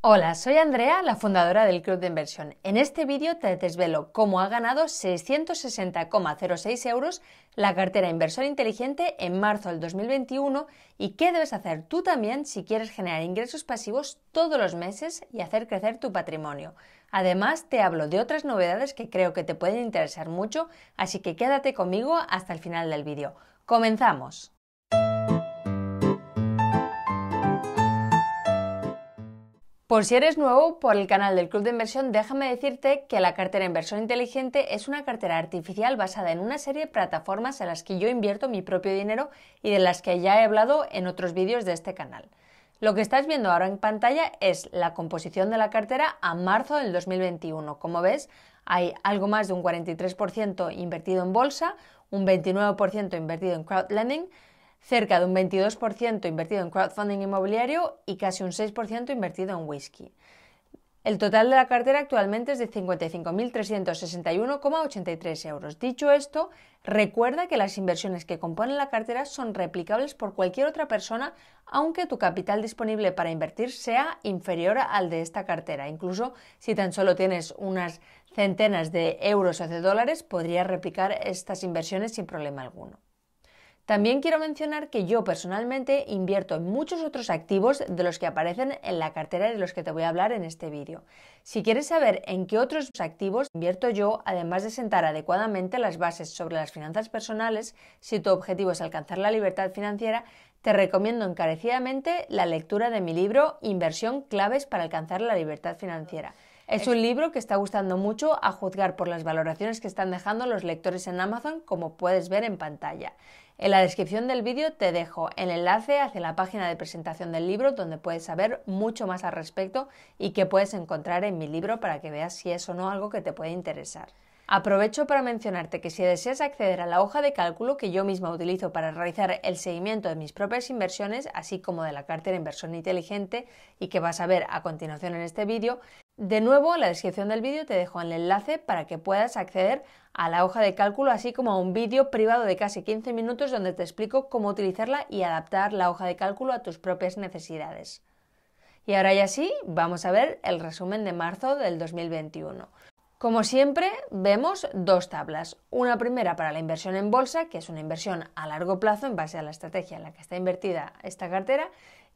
Hola, soy Andrea, la fundadora del Club de Inversión. En este vídeo te desvelo cómo ha ganado 660,06 euros la cartera Inversor Inteligente en marzo del 2021 y qué debes hacer tú también si quieres generar ingresos pasivos todos los meses y hacer crecer tu patrimonio. Además, te hablo de otras novedades que creo que te pueden interesar mucho, así que quédate conmigo hasta el final del vídeo. ¡Comenzamos! Por si eres nuevo por el canal del Club de Inversión, déjame decirte que la cartera Inversión Inteligente es una cartera artificial basada en una serie de plataformas en las que yo invierto mi propio dinero y de las que ya he hablado en otros vídeos de este canal. Lo que estás viendo ahora en pantalla es la composición de la cartera a marzo del 2021. Como ves, hay algo más de un 43% invertido en bolsa, un 29% invertido en crowdlending, cerca de un 22% invertido en crowdfunding inmobiliario y casi un 6% invertido en whisky. El total de la cartera actualmente es de 55.361,83 euros. Dicho esto, recuerda que las inversiones que componen la cartera son replicables por cualquier otra persona, aunque tu capital disponible para invertir sea inferior al de esta cartera. Incluso si tan solo tienes unas centenas de euros o de dólares, podrías replicar estas inversiones sin problema alguno. También quiero mencionar que yo personalmente invierto en muchos otros activos de los que aparecen en la cartera de los que te voy a hablar en este vídeo. Si quieres saber en qué otros activos invierto yo, además de sentar adecuadamente las bases sobre las finanzas personales, si tu objetivo es alcanzar la libertad financiera, te recomiendo encarecidamente la lectura de mi libro Inversión claves para alcanzar la libertad financiera. Es un libro que está gustando mucho a juzgar por las valoraciones que están dejando los lectores en Amazon, como puedes ver en pantalla. En la descripción del vídeo te dejo el enlace hacia la página de presentación del libro donde puedes saber mucho más al respecto y que puedes encontrar en mi libro para que veas si es o no algo que te puede interesar. Aprovecho para mencionarte que si deseas acceder a la hoja de cálculo que yo misma utilizo para realizar el seguimiento de mis propias inversiones, así como de la cartera inversión inteligente y que vas a ver a continuación en este vídeo, de nuevo, en la descripción del vídeo te dejo el enlace para que puedas acceder a la hoja de cálculo, así como a un vídeo privado de casi 15 minutos donde te explico cómo utilizarla y adaptar la hoja de cálculo a tus propias necesidades. Y ahora ya sí, vamos a ver el resumen de marzo del 2021. Como siempre, vemos dos tablas. Una primera para la inversión en bolsa, que es una inversión a largo plazo en base a la estrategia en la que está invertida esta cartera,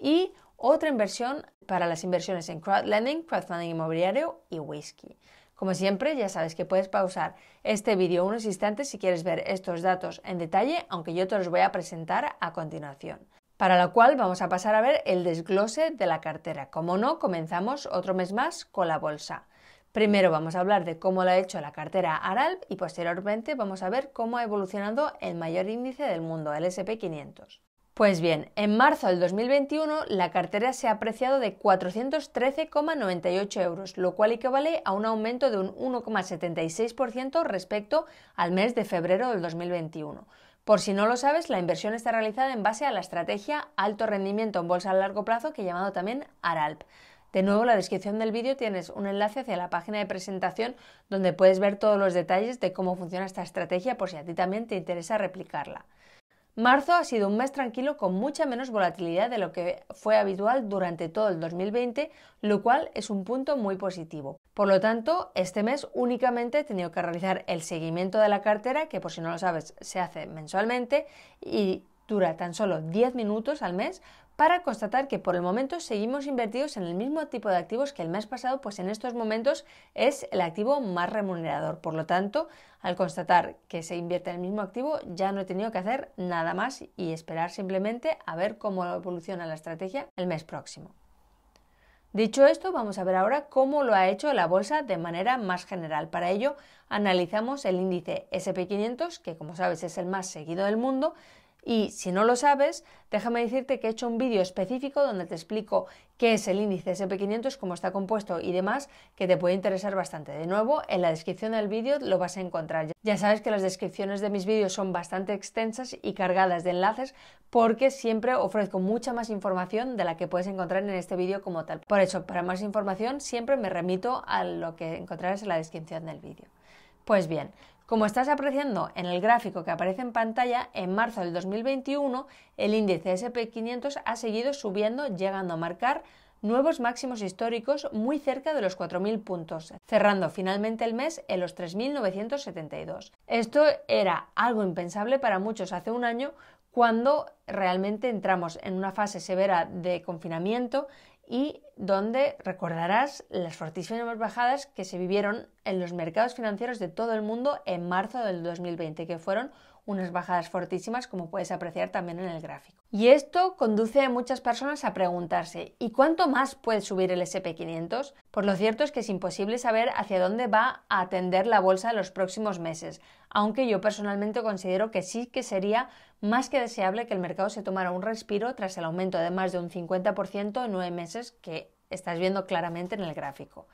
y otra inversión para las inversiones en crowdlending, crowdfunding inmobiliario y whisky. Como siempre, ya sabes que puedes pausar este vídeo unos instantes si quieres ver estos datos en detalle, aunque yo te los voy a presentar a continuación. Para lo cual vamos a pasar a ver el desglose de la cartera. Como no, comenzamos otro mes más con la bolsa. Primero vamos a hablar de cómo lo ha hecho la cartera Aralp y posteriormente vamos a ver cómo ha evolucionado el mayor índice del mundo, el SP500. Pues bien, en marzo del 2021 la cartera se ha apreciado de 413,98 euros, lo cual equivale a un aumento de un 1,76% respecto al mes de febrero del 2021. Por si no lo sabes, la inversión está realizada en base a la estrategia alto rendimiento en bolsa a largo plazo que he llamado también ARALP. De nuevo, en la descripción del vídeo tienes un enlace hacia la página de presentación donde puedes ver todos los detalles de cómo funciona esta estrategia por si a ti también te interesa replicarla. Marzo ha sido un mes tranquilo con mucha menos volatilidad de lo que fue habitual durante todo el 2020, lo cual es un punto muy positivo. Por lo tanto, este mes únicamente he tenido que realizar el seguimiento de la cartera, que por si no lo sabes se hace mensualmente, y dura tan solo 10 minutos al mes para constatar que por el momento seguimos invertidos en el mismo tipo de activos que el mes pasado, pues en estos momentos es el activo más remunerador. Por lo tanto, al constatar que se invierte en el mismo activo, ya no he tenido que hacer nada más y esperar simplemente a ver cómo evoluciona la estrategia el mes próximo. Dicho esto, vamos a ver ahora cómo lo ha hecho la bolsa de manera más general. Para ello, analizamos el índice SP500, que como sabes es el más seguido del mundo, y si no lo sabes, déjame decirte que he hecho un vídeo específico donde te explico qué es el índice SP500, cómo está compuesto y demás, que te puede interesar bastante. De nuevo, en la descripción del vídeo lo vas a encontrar. Ya sabes que las descripciones de mis vídeos son bastante extensas y cargadas de enlaces porque siempre ofrezco mucha más información de la que puedes encontrar en este vídeo como tal. Por eso, para más información siempre me remito a lo que encontrarás en la descripción del vídeo. Pues bien, como estás apreciando en el gráfico que aparece en pantalla, en marzo del 2021 el índice SP500 ha seguido subiendo, llegando a marcar nuevos máximos históricos muy cerca de los 4.000 puntos, cerrando finalmente el mes en los 3.972. Esto era algo impensable para muchos hace un año cuando realmente entramos en una fase severa de confinamiento y donde recordarás las fortísimas bajadas que se vivieron en los mercados financieros de todo el mundo en marzo del 2020, que fueron unas bajadas fortísimas como puedes apreciar también en el gráfico. Y esto conduce a muchas personas a preguntarse ¿y cuánto más puede subir el SP500? Por lo cierto es que es imposible saber hacia dónde va a atender la bolsa en los próximos meses, aunque yo personalmente considero que sí que sería más que deseable que el mercado se tomara un respiro tras el aumento de más de un 50% en nueve meses que estás viendo claramente en el gráfico.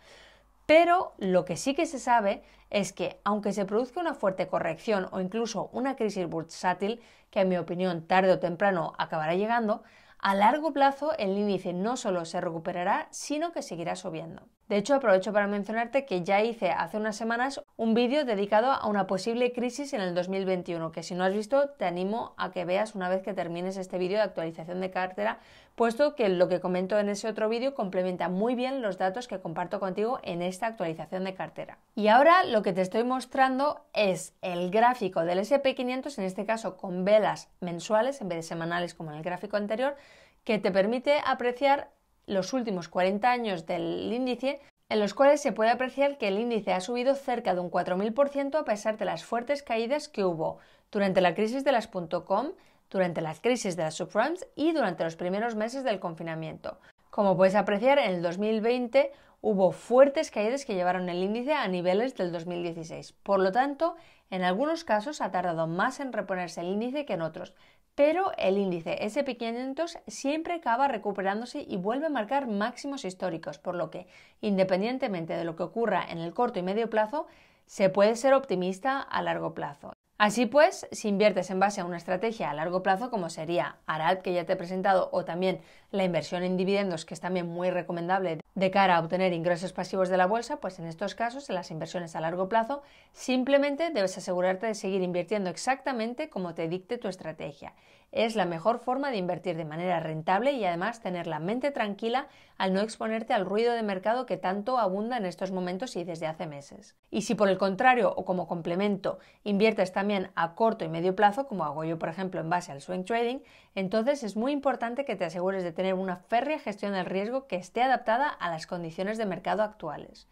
Pero lo que sí que se sabe es que, aunque se produzca una fuerte corrección o incluso una crisis bursátil, que en mi opinión tarde o temprano acabará llegando, a largo plazo el índice no solo se recuperará, sino que seguirá subiendo. De hecho, aprovecho para mencionarte que ya hice hace unas semanas un vídeo dedicado a una posible crisis en el 2021, que si no has visto, te animo a que veas una vez que termines este vídeo de actualización de cartera puesto que lo que comento en ese otro vídeo complementa muy bien los datos que comparto contigo en esta actualización de cartera. Y ahora lo que te estoy mostrando es el gráfico del SP500, en este caso con velas mensuales en vez de semanales como en el gráfico anterior, que te permite apreciar los últimos 40 años del índice en los cuales se puede apreciar que el índice ha subido cerca de un 4.000% a pesar de las fuertes caídas que hubo durante la crisis de las .com, durante las crisis de las subprimes y durante los primeros meses del confinamiento. Como puedes apreciar, en el 2020 hubo fuertes caídas que llevaron el índice a niveles del 2016. Por lo tanto, en algunos casos ha tardado más en reponerse el índice que en otros, pero el índice SP500 siempre acaba recuperándose y vuelve a marcar máximos históricos, por lo que, independientemente de lo que ocurra en el corto y medio plazo, se puede ser optimista a largo plazo. Así pues, si inviertes en base a una estrategia a largo plazo, como sería ARAT, que ya te he presentado, o también la inversión en dividendos, que es también muy recomendable de cara a obtener ingresos pasivos de la bolsa, pues en estos casos, en las inversiones a largo plazo, simplemente debes asegurarte de seguir invirtiendo exactamente como te dicte tu estrategia es la mejor forma de invertir de manera rentable y además tener la mente tranquila al no exponerte al ruido de mercado que tanto abunda en estos momentos y desde hace meses. Y si por el contrario o como complemento inviertes también a corto y medio plazo, como hago yo por ejemplo en base al swing trading, entonces es muy importante que te asegures de tener una férrea gestión del riesgo que esté adaptada a las condiciones de mercado actuales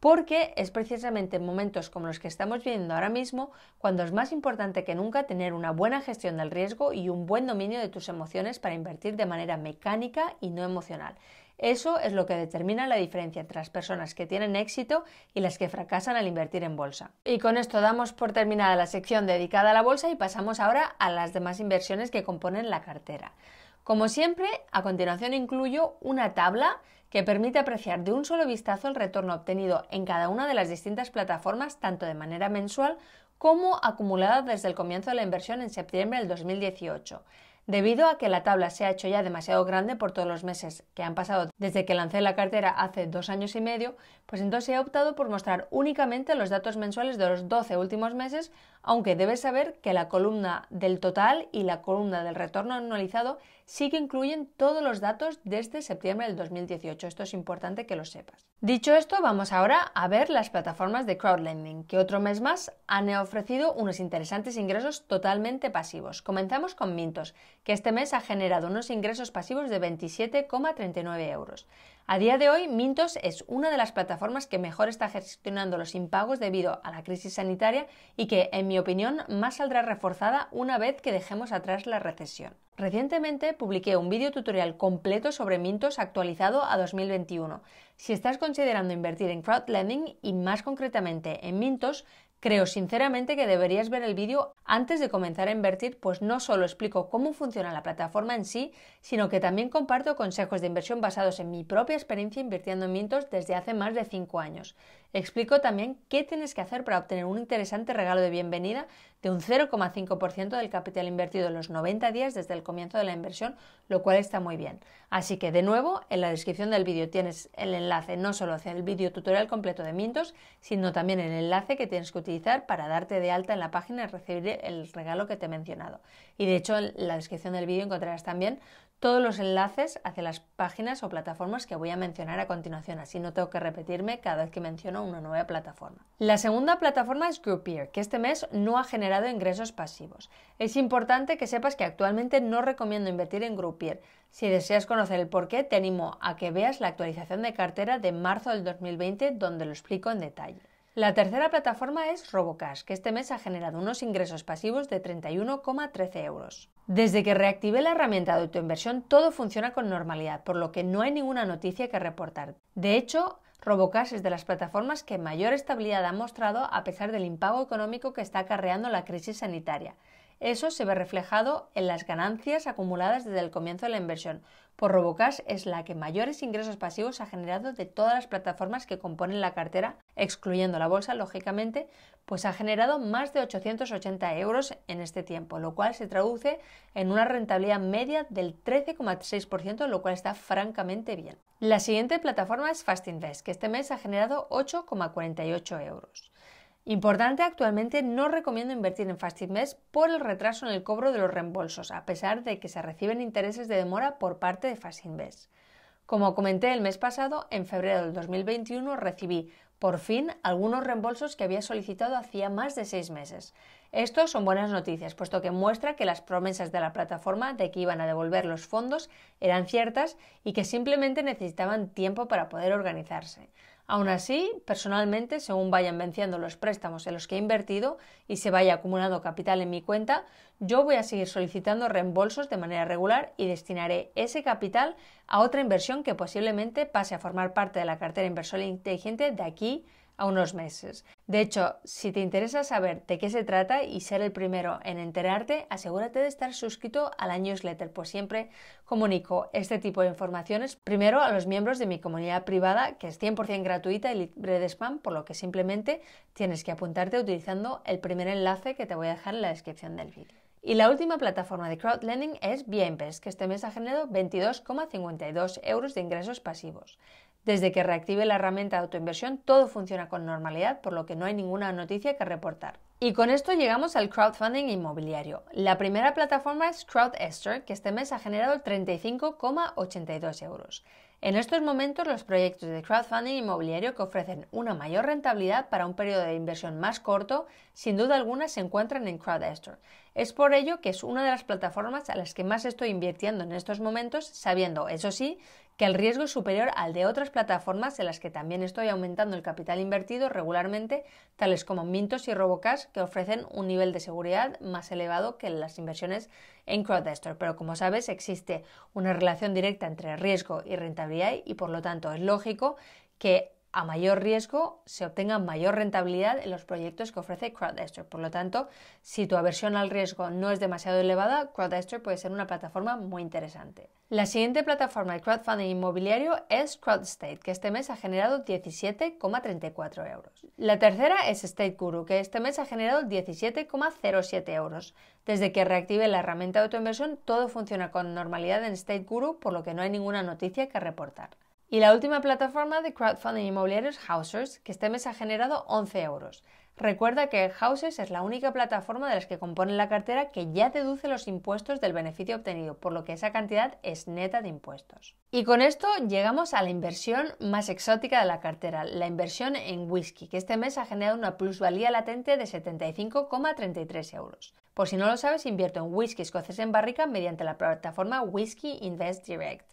porque es precisamente en momentos como los que estamos viviendo ahora mismo cuando es más importante que nunca tener una buena gestión del riesgo y un buen dominio de tus emociones para invertir de manera mecánica y no emocional. Eso es lo que determina la diferencia entre las personas que tienen éxito y las que fracasan al invertir en bolsa. Y con esto damos por terminada la sección dedicada a la bolsa y pasamos ahora a las demás inversiones que componen la cartera. Como siempre, a continuación incluyo una tabla que permite apreciar de un solo vistazo el retorno obtenido en cada una de las distintas plataformas, tanto de manera mensual como acumulada desde el comienzo de la inversión en septiembre del 2018. Debido a que la tabla se ha hecho ya demasiado grande por todos los meses que han pasado desde que lancé la cartera hace dos años y medio, pues entonces he optado por mostrar únicamente los datos mensuales de los 12 últimos meses, aunque debes saber que la columna del total y la columna del retorno anualizado sí que incluyen todos los datos desde septiembre del 2018. Esto es importante que lo sepas. Dicho esto, vamos ahora a ver las plataformas de crowdlending, que otro mes más han ofrecido unos interesantes ingresos totalmente pasivos. Comenzamos con Mintos, que este mes ha generado unos ingresos pasivos de 27,39 euros. A día de hoy, Mintos es una de las plataformas que mejor está gestionando los impagos debido a la crisis sanitaria y que, en mi opinión, más saldrá reforzada una vez que dejemos atrás la recesión. Recientemente publiqué un video tutorial completo sobre Mintos actualizado a 2021. Si estás considerando invertir en crowdlending y más concretamente en Mintos, Creo sinceramente que deberías ver el vídeo antes de comenzar a invertir, pues no solo explico cómo funciona la plataforma en sí, sino que también comparto consejos de inversión basados en mi propia experiencia invirtiendo en Mintos desde hace más de 5 años. Explico también qué tienes que hacer para obtener un interesante regalo de bienvenida de un 0,5% del capital invertido en los 90 días desde el comienzo de la inversión, lo cual está muy bien. Así que de nuevo, en la descripción del vídeo tienes el enlace no solo hacia el vídeo tutorial completo de Mintos, sino también el enlace que tienes que utilizar para darte de alta en la página y recibir el regalo que te he mencionado. Y de hecho, en la descripción del vídeo encontrarás también todos los enlaces hacia las páginas o plataformas que voy a mencionar a continuación, así no tengo que repetirme cada vez que menciono una nueva plataforma. La segunda plataforma es Groupier, que este mes no ha generado ingresos pasivos. Es importante que sepas que actualmente no recomiendo invertir en Groupier. Si deseas conocer el porqué, te animo a que veas la actualización de cartera de marzo del 2020 donde lo explico en detalle. La tercera plataforma es Robocash, que este mes ha generado unos ingresos pasivos de 31,13 euros. Desde que reactivé la herramienta de autoinversión, todo funciona con normalidad, por lo que no hay ninguna noticia que reportar. De hecho, Robocash es de las plataformas que mayor estabilidad ha mostrado a pesar del impago económico que está acarreando la crisis sanitaria. Eso se ve reflejado en las ganancias acumuladas desde el comienzo de la inversión. Por Robocash es la que mayores ingresos pasivos ha generado de todas las plataformas que componen la cartera, excluyendo la bolsa, lógicamente, pues ha generado más de 880 euros en este tiempo, lo cual se traduce en una rentabilidad media del 13,6%, lo cual está francamente bien. La siguiente plataforma es Fastinvest, que este mes ha generado 8,48 euros. Importante, actualmente no recomiendo invertir en Fastinvest por el retraso en el cobro de los reembolsos, a pesar de que se reciben intereses de demora por parte de Fastinvest. Como comenté el mes pasado, en febrero del 2021 recibí por fin algunos reembolsos que había solicitado hacía más de seis meses. Estos son buenas noticias, puesto que muestra que las promesas de la plataforma de que iban a devolver los fondos eran ciertas y que simplemente necesitaban tiempo para poder organizarse. Aún así, personalmente, según vayan venciendo los préstamos en los que he invertido y se vaya acumulando capital en mi cuenta, yo voy a seguir solicitando reembolsos de manera regular y destinaré ese capital a otra inversión que posiblemente pase a formar parte de la cartera inversora inteligente de aquí a unos meses. De hecho, si te interesa saber de qué se trata y ser el primero en enterarte, asegúrate de estar suscrito a la newsletter, pues siempre comunico este tipo de informaciones primero a los miembros de mi comunidad privada, que es 100% gratuita y libre de spam, por lo que simplemente tienes que apuntarte utilizando el primer enlace que te voy a dejar en la descripción del vídeo. Y la última plataforma de crowdlending es Bienpest, que este mes ha generado 22,52 euros de ingresos pasivos. Desde que reactive la herramienta de autoinversión, todo funciona con normalidad, por lo que no hay ninguna noticia que reportar. Y con esto llegamos al crowdfunding inmobiliario. La primera plataforma es CrowdEster, que este mes ha generado 35,82 euros. En estos momentos, los proyectos de crowdfunding inmobiliario que ofrecen una mayor rentabilidad para un periodo de inversión más corto, sin duda alguna, se encuentran en CrowdEster. Es por ello que es una de las plataformas a las que más estoy invirtiendo en estos momentos, sabiendo, eso sí, que el riesgo es superior al de otras plataformas en las que también estoy aumentando el capital invertido regularmente, tales como Mintos y Robocash, que ofrecen un nivel de seguridad más elevado que las inversiones en Crowdestor. Pero como sabes, existe una relación directa entre riesgo y rentabilidad y por lo tanto es lógico que a mayor riesgo se obtenga mayor rentabilidad en los proyectos que ofrece CrowdStrike. Por lo tanto, si tu aversión al riesgo no es demasiado elevada, CrowdStrike puede ser una plataforma muy interesante. La siguiente plataforma de crowdfunding inmobiliario es CrowdState, que este mes ha generado 17,34 euros. La tercera es StateGuru, que este mes ha generado 17,07 euros. Desde que reactive la herramienta de autoinversión, todo funciona con normalidad en StateGuru, por lo que no hay ninguna noticia que reportar. Y la última plataforma de crowdfunding inmobiliario es Housers, que este mes ha generado 11 euros. Recuerda que Houses es la única plataforma de las que componen la cartera que ya deduce los impuestos del beneficio obtenido, por lo que esa cantidad es neta de impuestos. Y con esto llegamos a la inversión más exótica de la cartera, la inversión en whisky, que este mes ha generado una plusvalía latente de 75,33 euros. Por si no lo sabes, invierto en whisky escocés en barrica mediante la plataforma Whisky Invest Direct.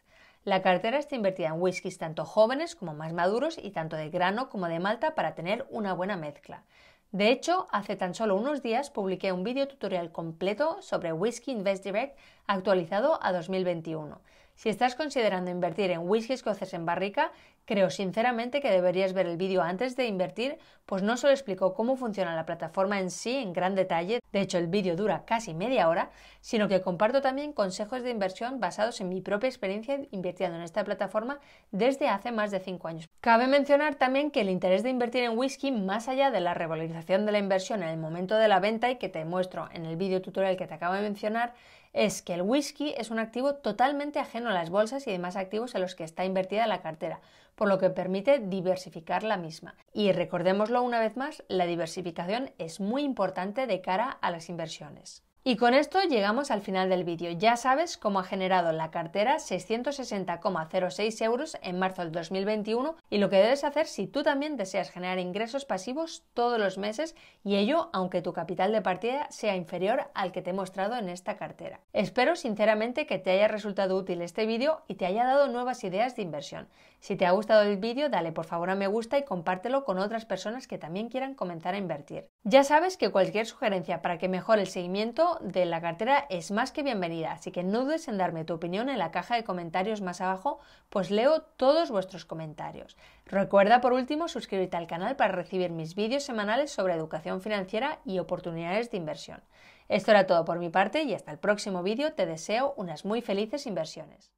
La cartera está invertida en whiskies tanto jóvenes como más maduros y tanto de grano como de malta para tener una buena mezcla. De hecho, hace tan solo unos días publiqué un vídeo tutorial completo sobre Whisky Invest Direct actualizado a 2021. Si estás considerando invertir en whisky escocés en barrica, creo sinceramente que deberías ver el vídeo antes de invertir, pues no solo explico cómo funciona la plataforma en sí en gran detalle, de hecho el vídeo dura casi media hora, sino que comparto también consejos de inversión basados en mi propia experiencia invirtiendo en esta plataforma desde hace más de 5 años. Cabe mencionar también que el interés de invertir en whisky, más allá de la revalorización de la inversión en el momento de la venta y que te muestro en el vídeo tutorial que te acabo de mencionar, es que el whisky es un activo totalmente ajeno a las bolsas y demás activos en los que está invertida la cartera, por lo que permite diversificar la misma. Y recordémoslo una vez más, la diversificación es muy importante de cara a las inversiones. Y con esto llegamos al final del vídeo. Ya sabes cómo ha generado la cartera 660,06 euros en marzo del 2021 y lo que debes hacer si tú también deseas generar ingresos pasivos todos los meses y ello aunque tu capital de partida sea inferior al que te he mostrado en esta cartera. Espero sinceramente que te haya resultado útil este vídeo y te haya dado nuevas ideas de inversión. Si te ha gustado el vídeo, dale por favor a me gusta y compártelo con otras personas que también quieran comenzar a invertir. Ya sabes que cualquier sugerencia para que mejore el seguimiento de la cartera es más que bienvenida, así que no dudes en darme tu opinión en la caja de comentarios más abajo, pues leo todos vuestros comentarios. Recuerda por último suscribirte al canal para recibir mis vídeos semanales sobre educación financiera y oportunidades de inversión. Esto era todo por mi parte y hasta el próximo vídeo te deseo unas muy felices inversiones.